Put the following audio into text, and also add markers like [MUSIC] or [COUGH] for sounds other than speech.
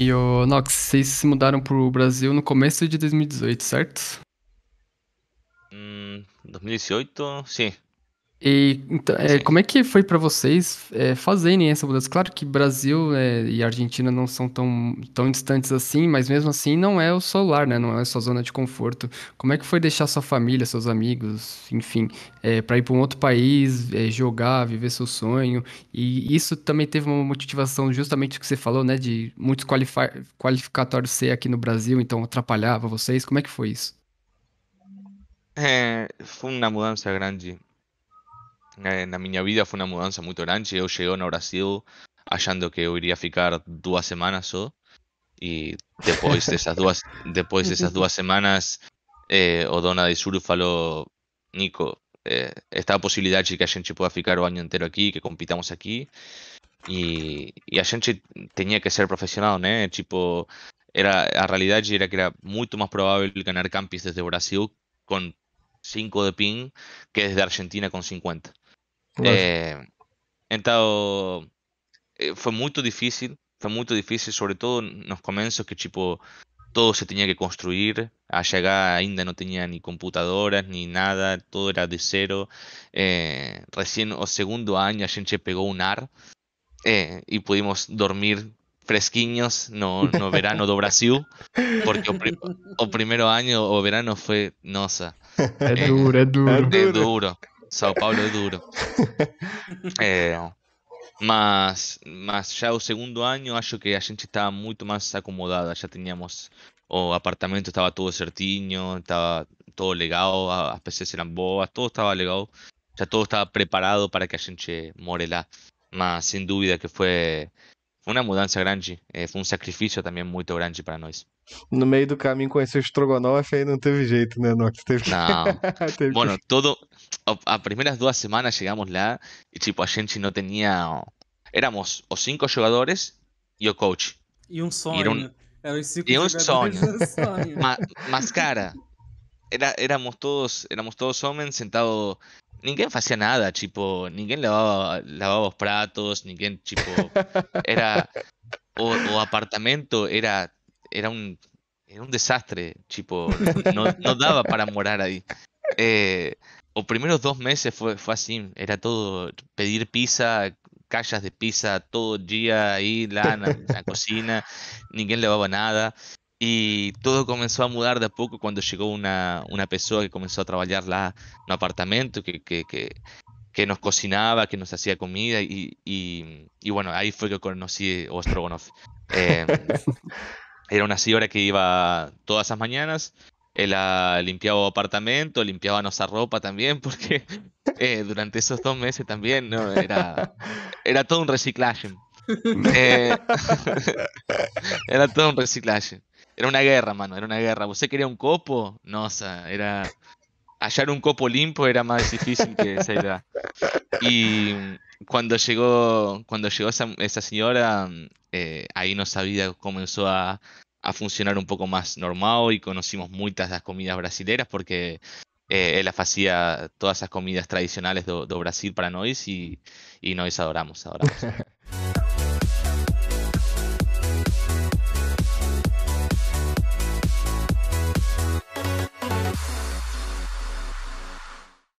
E o Nox, vocês se mudaram pro Brasil no começo de 2018, certo? Hum, 2018, sim. E então, é, como é que foi para vocês é, fazerem essa mudança? Claro que Brasil é, e Argentina não são tão, tão distantes assim, mas mesmo assim não é o solar, né? Não é a sua zona de conforto. Como é que foi deixar sua família, seus amigos, enfim, é, para ir para um outro país, é, jogar, viver seu sonho? E isso também teve uma motivação justamente o que você falou, né? De muitos qualificatórios ser aqui no Brasil, então atrapalhava vocês. Como é que foi isso? É, foi uma mudança grande. En mi vida fue una mudanza muy grande. yo llegué a Brasil hallando que iría a ficar dos semanas y después esas esas dos [LAUGHS] de esas dos semanas, eh, o dona de Suru falou, Nico, eh, posibilidad de que a gente ficar o año entero aquí, que compitamos aquí y y a gente tenía que ser profesional, ¿no? ¿eh? Tipo, era, a era que era mucho más probable ganar campis desde Brasil con 5 de ping que desde Argentina con 50. Entonces eh, eh, fue foi muito difícil, fue muy difícil, en los comienzos que, tipo, todo se tenía que construir. Allá acá ainda no tenía ni computadoras ni nada, todo era de cero. Eh, recién o segundo año a gente pegó un AR y pudimos dormir fresquiños, no, no verano do Brasil, porque o, primero año o verano fue no [LAUGHS] es duro, es duro. Es duro. Sao Paulo es duro. [LAUGHS] Eh, más, mas, mas o segundo año acho que a gente estaba mucho más acomodada, ya teníamos o apartamento estaba todo certinho, estaba todo legado, las veces eran boas, todo estaba legado, ya todo estaba preparado para que a gente more lá. Mas duda que fue... uma mudança grande, eh, foi um sacrifício também muito grande para nós. No meio do caminho conheceu o Strogonoff e não teve jeito, né, Nox? [LAUGHS] Teve... Não. [LAUGHS] teve bueno, que... todo. As primeiras duas semanas chegamos lá e, tipo, a gente não tinha. Éramos os cinco jogadores e o coach. E um sonho. E era um, era e um sonho. sonho. Mas, mas, cara, era, éramos, todos, éramos todos homens sentados ninguém hacía nada, chipo. ninguém lavaba platos, pratos, [LAUGHS] era o, apartamento era era un, desastre, chipo. no, daba para morar ahí. los eh, primeros dos meses fue, fue así, era todo pedir pizza, callas de pizza todo el día ahí, la, la cocina, ninguém lavaba nada. Y todo comenzó a mudar de a poco cuando llegó una, persona que comenzó a trabajar la, un apartamento, que, que, nos cocinaba, que nos hacía comida. Y, y, bueno, ahí fue que conocí Ostrogonov. Eh, [LAUGHS] era una señora que iba todas las mañanas. Él limpiaba apartamento, limpiaba nuestra ropa también, porque eh, durante esos dos meses también, ¿no? Era, era todo un reciclaje. [LAUGHS] Eh, [LAUGHS] era todo un reciclaje. Era una guerra, mano, era una guerra. ¿Usted quería un copo? No, o sea, era. Hallar un copo limpio era más difícil que esa idea. Y cuando llegó, cuando llegó esa, señora, eh, ahí nuestra vida comenzó a, funcionar un poco más normal y conocimos muchas de las comidas brasileras porque eh, él hacía todas esas comidas tradicionales de Brasil para nosotros y, y adoramos, adoramos. [LAUGHS]